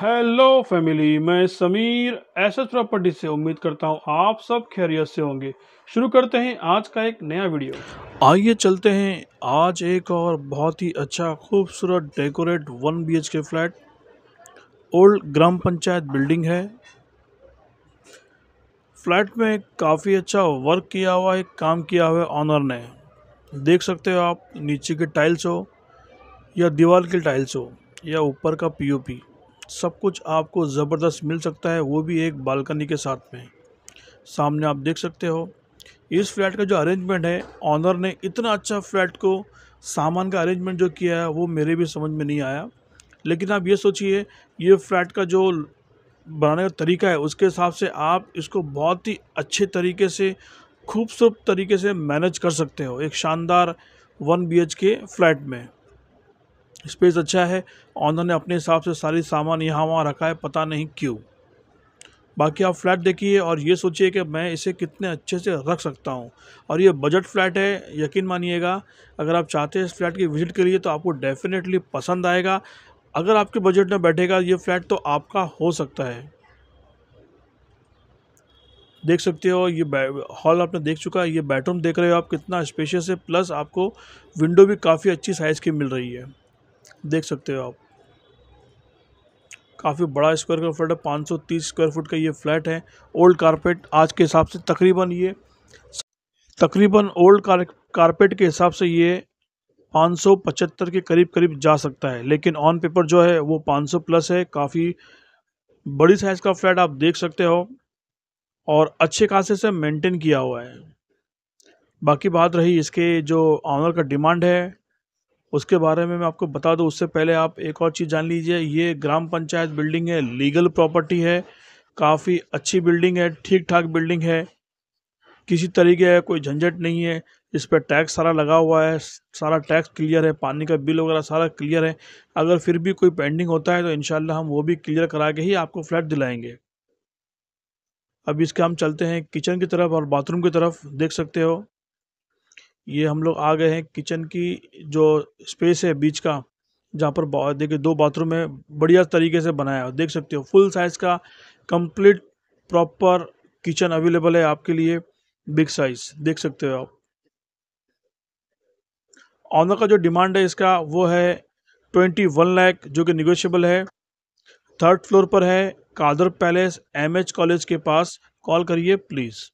Hello family मैं Sameer S S property से उम्मीद करता हूँ आप सब खैरियत से होंगे शुरू करते हैं आज का एक नया वीडियो आइए चलते हैं आज एक और बहुत ही अच्छा खूबसूरत decorate one B K flat old gram panchayat building है फ्लैट में काफ़ी अच्छा वर्क किया हुआ है काम किया हुआ है ऑनर ने देख सकते हो आप नीचे के टाइल्स हो या दीवार के टाइल्स हो या ऊपर का पीओपी पी। सब कुछ आपको ज़बरदस्त मिल सकता है वो भी एक बालकनी के साथ में सामने आप देख सकते हो इस फ्लैट का जो अरेंजमेंट है ऑनर ने इतना अच्छा फ्लैट को सामान का अरेंजमेंट जो किया है वो मेरे भी समझ में नहीं आया लेकिन आप ये सोचिए ये फ्लैट का जो बनाने का तरीका है उसके हिसाब से आप इसको बहुत ही अच्छे तरीके से खूबसूरत तरीके से मैनेज कर सकते हो एक शानदार वन बी के फ्लैट में स्पेस अच्छा है ऑनर ने अपने हिसाब से सारी सामान यहाँ वहाँ रखा है पता नहीं क्यों बाकी आप फ्लैट देखिए और ये सोचिए कि मैं इसे कितने अच्छे से रख सकता हूँ और ये बजट फ्लैट है यकीन मानिएगा अगर आप चाहते हैं इस फ्लैट की विज़िट के लिए तो आपको डेफिनेटली पसंद आएगा अगर आपके बजट में बैठेगा ये फ्लैट तो आपका हो सकता है देख सकते हो ये हॉल आपने देख चुका है ये बेडरूम देख रहे हो आप कितना स्पेशियस है प्लस आपको विंडो भी काफ़ी अच्छी साइज़ की मिल रही है देख सकते हो आप काफ़ी बड़ा स्क्वायर का फ्लैट है 530 स्क्वायर फुट का ये फ्लैट है ओल्ड कारपेट आज के हिसाब से तकरीबन ये तकरीबन ओल्ड कारपेट के हिसाब से ये 575 के करीब करीब जा सकता है लेकिन ऑन पेपर जो है वो 500 प्लस है काफ़ी बड़ी साइज़ का फ्लैट आप देख सकते हो और अच्छे खासे से मेंटेन किया हुआ है बाकी बात रही इसके जो ऑनर का डिमांड है उसके बारे में मैं आपको बता दूँ उससे पहले आप एक और चीज़ जान लीजिए ये ग्राम पंचायत बिल्डिंग है लीगल प्रॉपर्टी है काफ़ी अच्छी बिल्डिंग है ठीक ठाक बिल्डिंग है किसी तरीके का कोई झंझट नहीं है इस पर टैक्स सारा लगा हुआ है सारा टैक्स क्लियर है पानी का बिल वगैरह सारा क्लियर है अगर फिर भी कोई पेंडिंग होता है तो इन हम वो भी क्लियर करा के ही आपको फ्लैट दिलाएंगे अब इसके हम चलते हैं किचन की तरफ और बाथरूम की तरफ देख सकते हो ये हम लोग आ गए हैं किचन की जो स्पेस है बीच का जहाँ पर देखिए दो बाथरूम है बढ़िया तरीके से बनाया है देख सकते हो फुल साइज़ का कंप्लीट प्रॉपर किचन अवेलेबल है आपके लिए बिग साइज़ देख सकते हो आप ऑनर का जो डिमांड है इसका वो है ट्वेंटी वन लैख जो कि निगोशियबल है थर्ड फ्लोर पर है कादर पैलेस एमएच कॉलेज के पास कॉल करिए प्लीज़